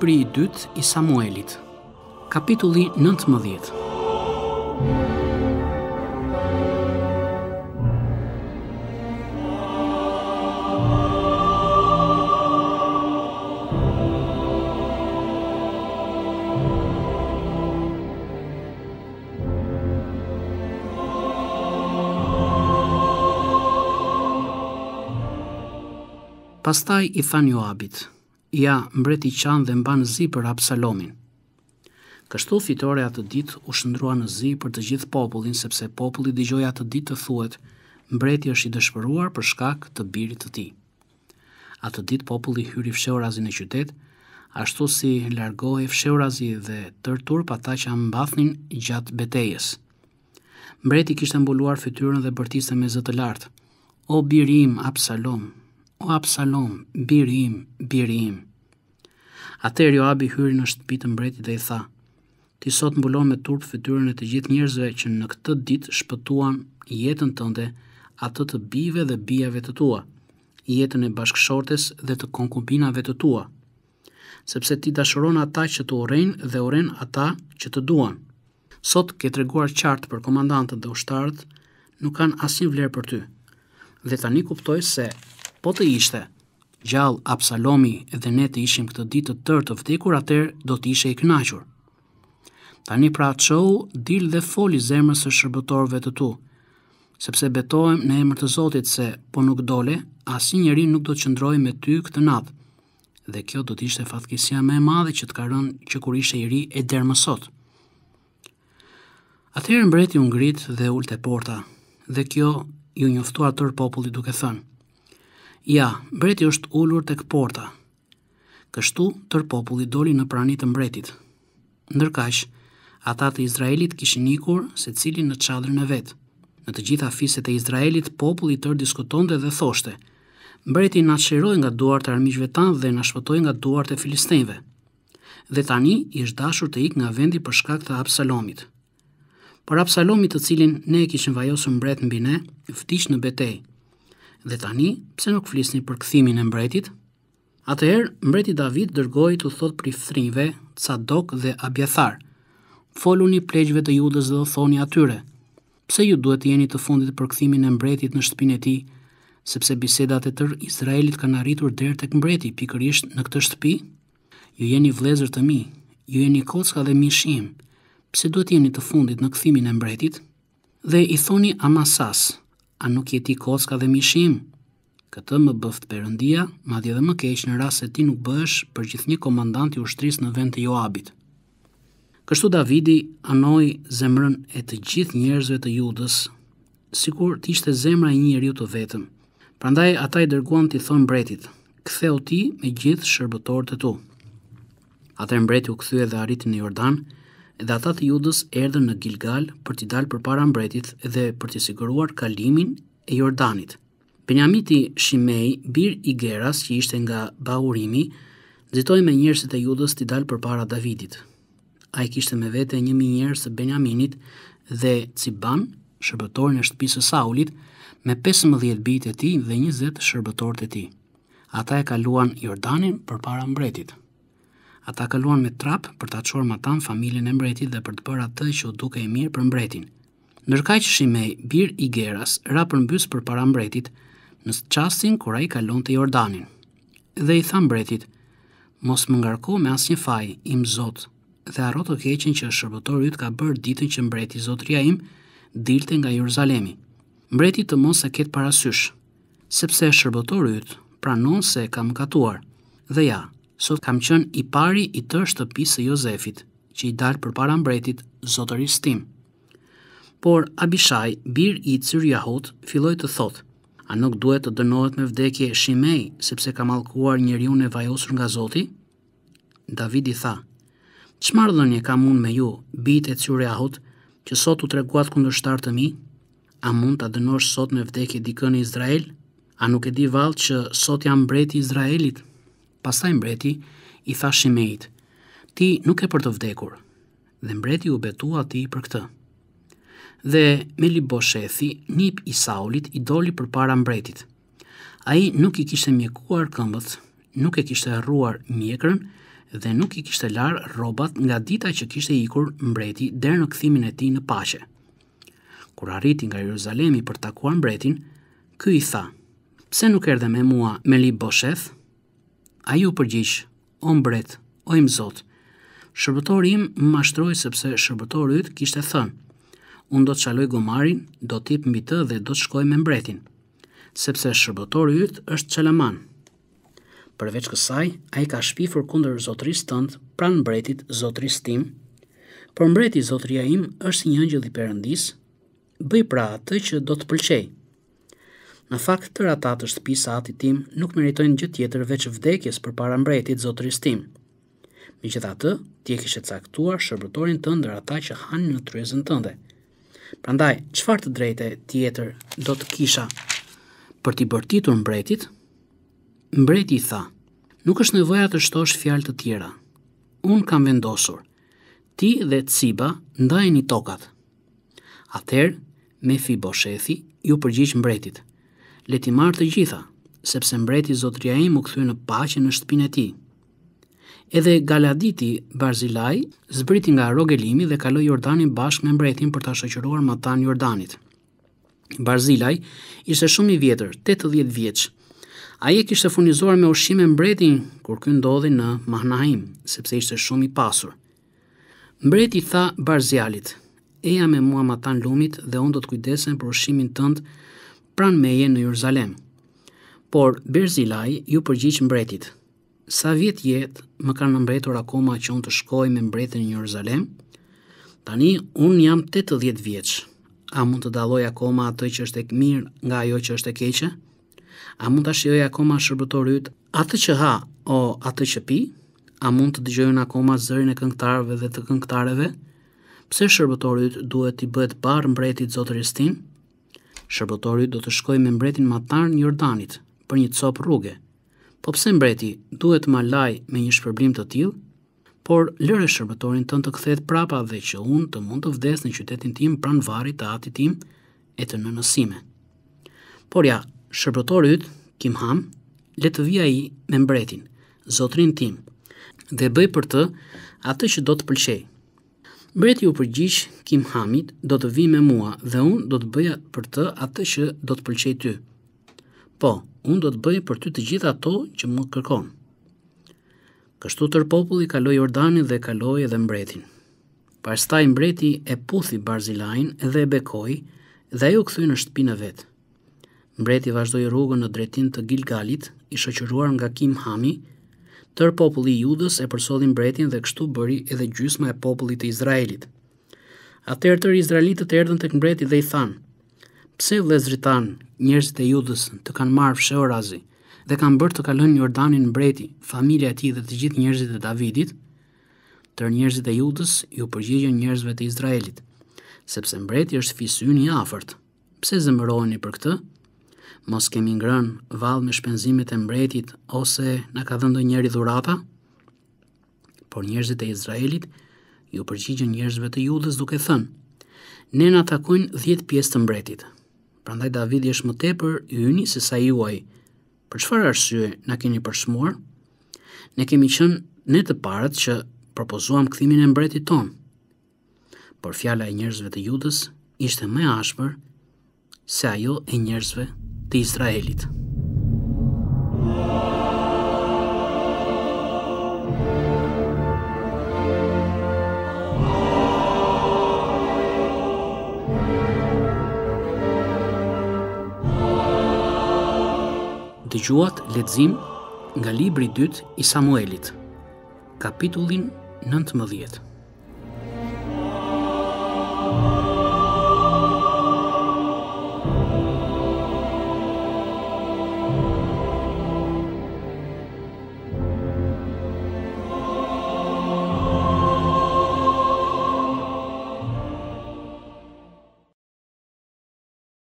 libri i dytë i Samuelit, kapitulli 19. Pastaj i than Joabit: ja mbreti qanë dhe mbanë zi për Absalomin. Kështu fitore atë dit u shëndrua në zi për të gjithë popullin, sepse populli digjoj atë dit të thuet, mbreti është i dëshpëruar për shkak të birit të ti. Atë dit populli hyri fsheurazin e qytet, ashtu si largohi fsheurazi dhe tërtur pa ta që ambathnin gjatë betejes. Mbreti kishtë mbuluar fytyrën dhe bërtiste me zëtë lartë, o birim, Absalom, o Absalom, biri im, biri im. Atëherë Joabi hyri në shtëpi të mbretit dhe i tha: Ti sot mbulon me turp fytyrën e të gjithë njerëzve që në këtë ditë shpëtuan jetën tënde, atë të bijve dhe bijave të tua, jetën e bashkëshortes dhe të konkubinave të tua, sepse ti dashuron ata që të urrejnë dhe urren ata që të duan. Sot ke treguar qartë për komandantët dhe ushtarët, nuk kanë asnjë vlerë për ty. Dhe tani kuptoj se Po të ishte, gjall Absalomi edhe ne të ishim këtë ditë të tërë të vdekur atër, do të ishe i knaqur. Tani pra qohu, dil dhe foli zemrës së shërbëtorve të tu, sepse betojmë në emër të Zotit se po nuk dole, asin njëri nuk do të qëndroj me ty këtë natë, dhe kjo do të ishte fatkesia me madhe që të karën që kur ishte i ri e dërë mësot. Atëherë mbreti u ngrit dhe të porta, dhe kjo ju njoftua tër populli duke thënë: Ja, mbreti është ullur të këporta. Kështu tër populli doli në pranit të mbretit. Ndërkash, ata të Izraelit kishin ikur se cilin në qadrën e vetë. Në të gjitha fiset e Izraelit, populli tër diskutonte dhe thoshte, mbreti në atëshiroj nga duart e armishve tanë dhe nga shpëtoj nga duart e filistenve. Dhe tani ishtë dashur të ikë nga vendi për shkak të Absalomit. Por Absalomit të cilin ne kishin vajosë mbret në bine, fëtish në betejë, Dhe tani, pse nuk flisni për kthimin e mbretit? Atëherë, mbreti David dërgoi të thotë për ftrinjve Sadok dhe Abjathar. Foluni plegjve të Judës dhe u thoni atyre: Pse ju duhet të jeni të fundit për kthimin e mbretit në shtëpinë e tij? Sepse bisedat e tërë Izraelit kanë arritur deri tek mbreti, pikërisht në këtë shtëpi. Ju jeni vlezër të mi, ju jeni kocka dhe mishim. Pse duhet të jeni të fundit në kthimin e mbretit? Dhe i thoni Amasas, a nuk jeti koska dhe mishim? Këtë më bëft përëndia, ma dhe më keqë në rrasë se ti nuk bësh për gjithë një komandant i ushtris në vend të Joabit. Kështu Davidi anoj zemrën e të gjithë njerëzve të judës, sikur të ishte zemra e një rju të vetëm. Prandaj, ata i dërguan të i thonë mbretit, këthe o ti me gjithë shërbëtor të tu. Ate mbreti u këthu e dhe arritin në Jordanë, dhe ata të Judës erdhën në Gilgal për t'i dalë përpara mbretit dhe për t'i siguruar kalimin e Jordanit. Benjamiti Shimej, bir i Geras, që ishte nga Baurimi, nxitoi me njerëzit e Judës t'i dalë përpara Davidit. Ai kishte me vete 1000 njerëz të Benjaminit dhe Ciban, shërbëtorin e shtëpisë së Saulit, me 15 bijtë e tij dhe 20 shërbëtorët e tij. Ata e kaluan Jordanin përpara mbretit. Ata kaluan me trap për ta çuar matan familjen e mbretit dhe për të bërë atë që u duke mirë për mbretin. Ndërkaq Shimei, bir i Geras, ra përmbys përpara mbretit në çastin kur ai kalonte Jordanin. Dhe i tha mbretit: "Mos më ngarko me asnjë faj, im Zot, dhe harro të keqen që shërbëtori yt ka bërë ditën që mbreti Zotria im dilte nga Jeruzalemi. Mbreti të mos e ket parasysh, sepse shërbëtori yt pranon se ka mëkatuar." Dhe ja, sot kam qënë i pari i të shtëpisë e Jozefit, që i dalë për para mbretit i tim. Por Abishaj, bir i cyrë jahot, filloj të thotë, a nuk duhet të dënohet me vdekje shimej, sepse ka malkuar njëri unë e vajosur nga zoti? David i tha, që mardhënje kam unë me ju, bit e cyrë jahot, që sot u treguat këndër shtarë të mi, a mund të dënosh sot me vdekje dikën i Izrael? A nuk e di valë që sot jam mbreti Izraelit? Pastaj mbreti i tha Shimeit, "Ti nuk e për të vdekur." Dhe mbreti u betua atij për këtë. Dhe Meliboshefi nip i Saulit, i doli përpara mbretit. Ai nuk i kishte mjekuar këmbët, nuk e kishte harruar mjekrën dhe nuk i kishte lar rrobat nga dita që kishte ikur mbreti deri në kthimin e tij në paqe. Kur arriti nga Jeruzalemi për të takuar mbretin, ky i tha: "Pse nuk erdhe me mua Melibosheti?" A ju përgjish, o mbret, o im zot. Shërbëtori im më mashtroj sepse shërbëtori ytë kishtë e thënë. Unë do të qaloj gomarin, do tipë mbi të dhe do të shkoj me mbretin. Sepse shërbëtori ytë është qelaman. Përveç kësaj, a i ka shpifur kunder zotëris tëndë pranë mbretit zotëris tim. Por mbreti zotëria im është një një një dhe bëj pra atë të që do të pëlqejë. Në fakt të ratat është pisa ati tim nuk meritojnë gjithë tjetër veç vdekjes për para mbretit zotëris tim. Mi gjitha të, ti e caktuar shërbëtorin të ndër ata që hanë në tryezën tënde. Prandaj, qëfar të drejte tjetër do të kisha për t'i bërtitur mbretit? Mbreti i tha, nuk është nevoja të shtosh fjalë të tjera. Unë kam vendosur, ti dhe Ciba ndajeni tokat. Ather, me fi boshethi, ju përgjish mbretit – leti marr të gjitha, sepse mbreti zotria im u këthy në pache në shtëpinë e ti. Edhe Galaditi Barzilaj zbriti nga Rogelimi dhe kaloi Jordanin bashkë me mbretin për ta shoqëruar matan Jordanit. Barzilaj ishte shumë i vjetër, 80 vjeç. Ai e kishte furnizuar me ushqime mbretin kur ky ndodhi në Mahnaim, sepse ishte shumë i pasur. Mbreti tha Barzialit: "Eja me mua matan lumit dhe unë do të kujdesem për ushqimin tënd pran meje në Jeruzalem. Por berzilaj ju përgjigj mbretit. Sa vjet jet më kanë mbretur akoma që unë të shkoj me mbretin në Jeruzalem? Tani un jam 80 vjeç. A mund të dalloj akoma atë që është e mirë nga ajo që është e keqe? A mund ta shijoj akoma shërbëtorit atë që ha o atë që pi? A mund të dëgjojun akoma zërin e këngëtarëve dhe të këngëtarëve? Pse shërbëtorit duhet i bëhet parë mbretit zotëris tim? Shërbëtori do të shkojë me mbretin Matar në Jordanit për një cop rruge. Po pse mbreti duhet ma malaj me një shpërblim të tillë? Por lëre shërbëtorin tën të kthehet prapa dhe që unë të mund të vdes në qytetin tim pran varrit të atit tim e të nënës sime. Por ja, shërbëtori yt, Kim Ham, le të vi ai me mbretin, zotrin tim, dhe bëj për të atë që do të pëlqej. Mbreti u përgjigj Kim Hamit, do të vi me mua dhe un do të bëja për të atë që do të pëlqej ty. Po, un do të bëj për ty të gjitha ato që më kërkon. Kështu tër populli kaloi Jordanin dhe kaloi edhe mbretin. Pastaj mbreti e puthi Barzilain dhe e bekoi dhe ajo u kthye në shtëpinë vet. Mbreti vazhdoi rrugën në drejtim të Gilgalit, i shoqëruar nga Kim Hami, Tër populli i Judës e përsolli mbretin dhe kështu bëri edhe gjysma e popullit të Izraelit. Atëherë tër izraelitët erdhën tek mbreti dhe i than: "Pse vlezritan njerëzit e Judës të kanë marrë orazi dhe kanë bërë të kalojnë Jordanin mbreti, familja e tij dhe të gjithë njerëzit e Davidit?" Tër njerëzit e Judës ju përgjigjën njerëzve të Izraelit, sepse mbreti është fisyni i afërt. Pse zemëroheni për këtë? mos kemi ngrën valë me shpenzimet e mbretit ose në ka dhënë njeri dhurata? Por njerëzit e Izraelit ju përgjigjën njerëzve të judës duke thënë, ne në takojnë dhjetë pjesë të mbretit. Prandaj Davidi është më tepër i yni se sa juaj. Për çfarë arsye na keni përshmuar? Ne kemi qenë ne të parët që propozuam kthimin e mbretit ton. Por fjala e njerëzve të Judës ishte më e ashpër se ajo e njerëzve të Izraelit. Dëgjuat lexim nga libri i dytë i Samuelit, kapitullin 19.